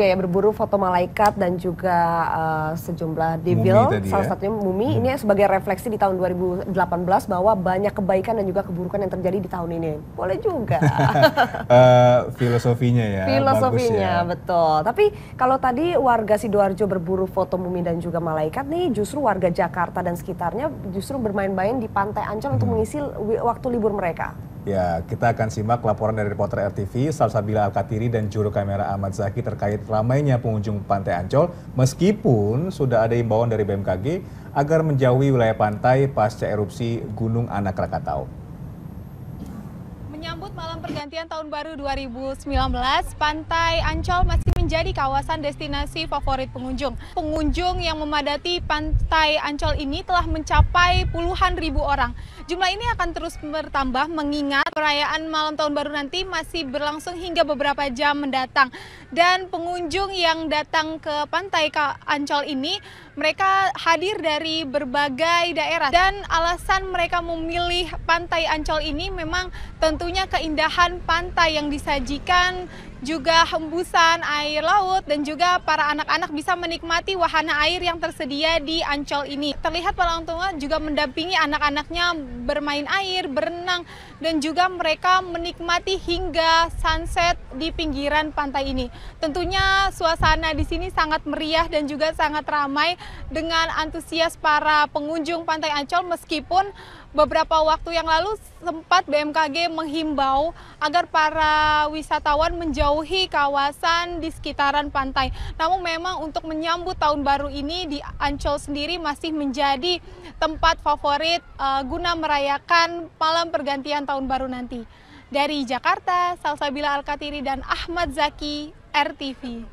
juga ya berburu foto malaikat dan juga uh, sejumlah devil ya. salah ya? satunya mumi hmm. ini sebagai refleksi di tahun 2018 bahwa banyak kebaikan dan juga keburukan yang terjadi di tahun ini boleh juga uh, filosofinya ya filosofinya ya. betul tapi kalau tadi warga sidoarjo berburu foto mumi dan juga malaikat nih justru warga Jakarta dan sekitarnya justru bermain-main di pantai Ancol hmm. untuk mengisi waktu libur mereka Ya, kita akan simak laporan dari reporter RTV, Salsabila Alkatiri dan juru kamera Ahmad Zaki terkait ramainya pengunjung pantai Ancol, meskipun sudah ada imbauan dari BMKG agar menjauhi wilayah pantai pasca erupsi Gunung Anak Krakatau. Menyambut menjelang pergantian tahun baru 2019, Pantai Ancol masih menjadi kawasan destinasi favorit pengunjung. Pengunjung yang memadati Pantai Ancol ini telah mencapai puluhan ribu orang. Jumlah ini akan terus bertambah mengingat perayaan malam tahun baru nanti masih berlangsung hingga beberapa jam mendatang. Dan pengunjung yang datang ke Pantai Ancol ini, mereka hadir dari berbagai daerah. Dan alasan mereka memilih Pantai Ancol ini memang tentunya keindahan keindahan pantai yang disajikan juga hembusan air laut dan juga para anak-anak bisa menikmati wahana air yang tersedia di Ancol ini. Terlihat para orang tua juga mendampingi anak-anaknya bermain air, berenang dan juga mereka menikmati hingga sunset di pinggiran pantai ini. Tentunya suasana di sini sangat meriah dan juga sangat ramai dengan antusias para pengunjung pantai Ancol meskipun beberapa waktu yang lalu sempat BMKG menghimbau agar para wisatawan menjauh menjauhi kawasan di sekitaran pantai. Namun memang untuk menyambut tahun baru ini di Ancol sendiri masih menjadi tempat favorit uh, guna merayakan malam pergantian tahun baru nanti. Dari Jakarta, Salsabila Alkatiri dan Ahmad Zaki, RTV.